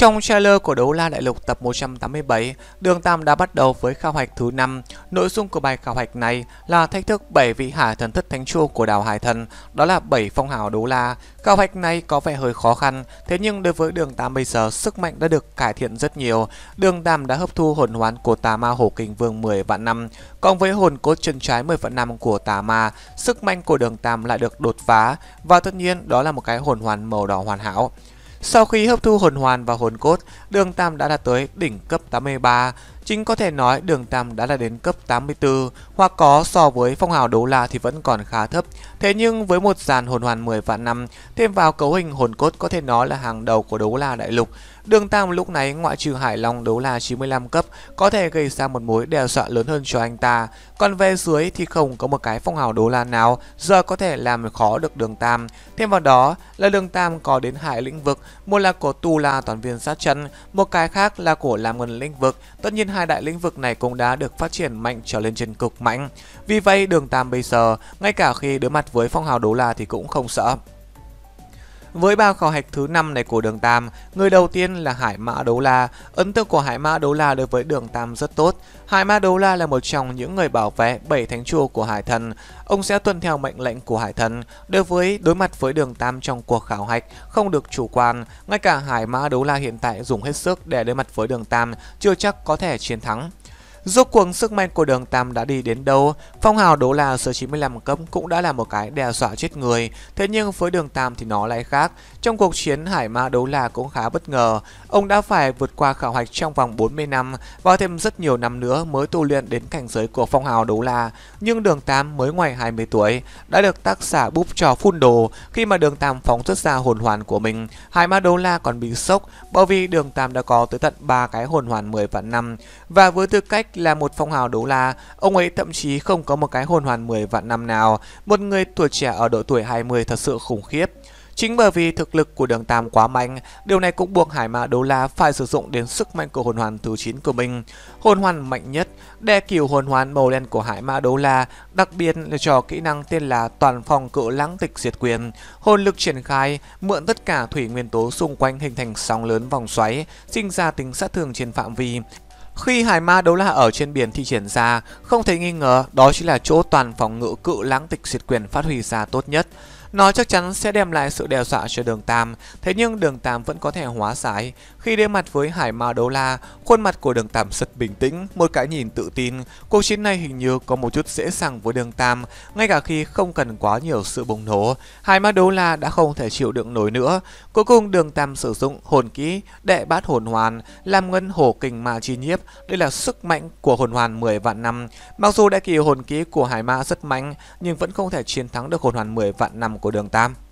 Trong trailer của đấu la đại lục tập 187, Đường Tam đã bắt đầu với khảo hạch thứ 5. Nội dung của bài khảo hạch này là thách thức 7 vị hải thần thất thánh chua của đảo Hải Thần, đó là 7 phong hào đấu la. Khảo hạch này có vẻ hơi khó khăn, thế nhưng đối với Đường Tam bây giờ, sức mạnh đã được cải thiện rất nhiều. Đường Tam đã hấp thu hồn hoán của tà ma hổ kình vương 10 vạn năm, cộng với hồn cốt chân trái 10 vạn năm của tà ma, sức mạnh của Đường Tam lại được đột phá và tất nhiên đó là một cái hồn hoàn màu đỏ hoàn hảo. Sau khi hấp thu hồn hoàn và hồn cốt, Đường Tam đã đạt tới đỉnh cấp 83, Chính có thể nói đường tam đã là đến cấp 84, hoặc có so với phong hào đấu la thì vẫn còn khá thấp. Thế nhưng với một dàn hồn hoàn 10 vạn năm, thêm vào cấu hình hồn cốt có thể nói là hàng đầu của đấu la đại lục. Đường Tam lúc này ngoại trừ Hải Long đấu la 95 cấp có thể gây ra một mối đe dọa lớn hơn cho anh ta. Còn về dưới thì không có một cái phong hào đấu la nào giờ có thể làm khó được đường Tam. Thêm vào đó là đường Tam có đến hai lĩnh vực, một là của tu la toàn viên sát chân, một cái khác là của làm ngân lĩnh vực. Tất nhiên hai đại lĩnh vực này cũng đã được phát triển mạnh trở lên trên cực mạnh. Vì vậy, đường Tam bây giờ, ngay cả khi đối mặt với phong hào đấu la thì cũng không sợ. Với ba khảo hạch thứ năm này của đường tam, người đầu tiên là Hải Mã Đấu La. Ấn tượng của Hải Mã Đấu La đối với đường tam rất tốt. Hải Mã Đấu La là một trong những người bảo vệ bảy thánh chùa của Hải Thần. Ông sẽ tuân theo mệnh lệnh của Hải Thần. Đối với đối mặt với đường tam trong cuộc khảo hạch, không được chủ quan. Ngay cả Hải Mã Đấu La hiện tại dùng hết sức để đối mặt với đường tam, chưa chắc có thể chiến thắng. Rốt cuộc sức mạnh của đường Tam đã đi đến đâu, phong hào đấu la số 95 cấp cũng đã là một cái đe dọa chết người. Thế nhưng với đường Tam thì nó lại khác. Trong cuộc chiến hải ma đấu la cũng khá bất ngờ. Ông đã phải vượt qua khảo hạch trong vòng 40 năm và thêm rất nhiều năm nữa mới tu luyện đến cảnh giới của phong hào đấu la Nhưng đường Tam mới ngoài 20 tuổi đã được tác giả búp trò phun đồ khi mà đường Tam phóng xuất ra hồn hoàn của mình. Hải ma đấu la còn bị sốc bởi vì đường Tam đã có tới tận ba cái hồn hoàn 10 vạn năm và với tư cách là một phong hào đấu la, ông ấy thậm chí không có một cái hồn hoàn 10 vạn năm nào, một người tuổi trẻ ở độ tuổi 20 thật sự khủng khiếp. Chính bởi vì thực lực của đường Tam quá mạnh, điều này cũng buộc Hải Mã Đấu La phải sử dụng đến sức mạnh của hồn hoàn thứ 9 của mình. Hồn hoàn mạnh nhất, đe kiểu hồn hoàn màu đen của Hải Mã Đấu La, đặc biệt là cho kỹ năng tên là Toàn phòng cự lãng tịch diệt quyền. Hồn lực triển khai, mượn tất cả thủy nguyên tố xung quanh hình thành sóng lớn vòng xoáy, sinh ra tính sát thương trên phạm vi. Khi hải ma đấu la ở trên biển thi triển ra, không thể nghi ngờ đó chính là chỗ toàn phòng ngự cự lãng tịch diệt quyền phát huy ra tốt nhất. Nó chắc chắn sẽ đem lại sự đe dọa cho đường Tam, thế nhưng đường Tam vẫn có thể hóa giải. Khi đối mặt với Hải Ma Đấu La, khuôn mặt của đường Tam rất bình tĩnh, một cái nhìn tự tin. Cuộc chiến này hình như có một chút dễ dàng với đường Tam, ngay cả khi không cần quá nhiều sự bùng nổ. Hải Ma Đấu La đã không thể chịu đựng nổi nữa. Cuối cùng đường Tam sử dụng hồn kỹ đệ bát hồn hoàn, làm ngân hổ kình ma chi nhiếp. Đây là sức mạnh của hồn hoàn 10 vạn năm. Mặc dù đại kỳ hồn kỹ của Hải Ma rất mạnh, nhưng vẫn không thể chiến thắng được hồn hoàn 10 vạn năm của đường tam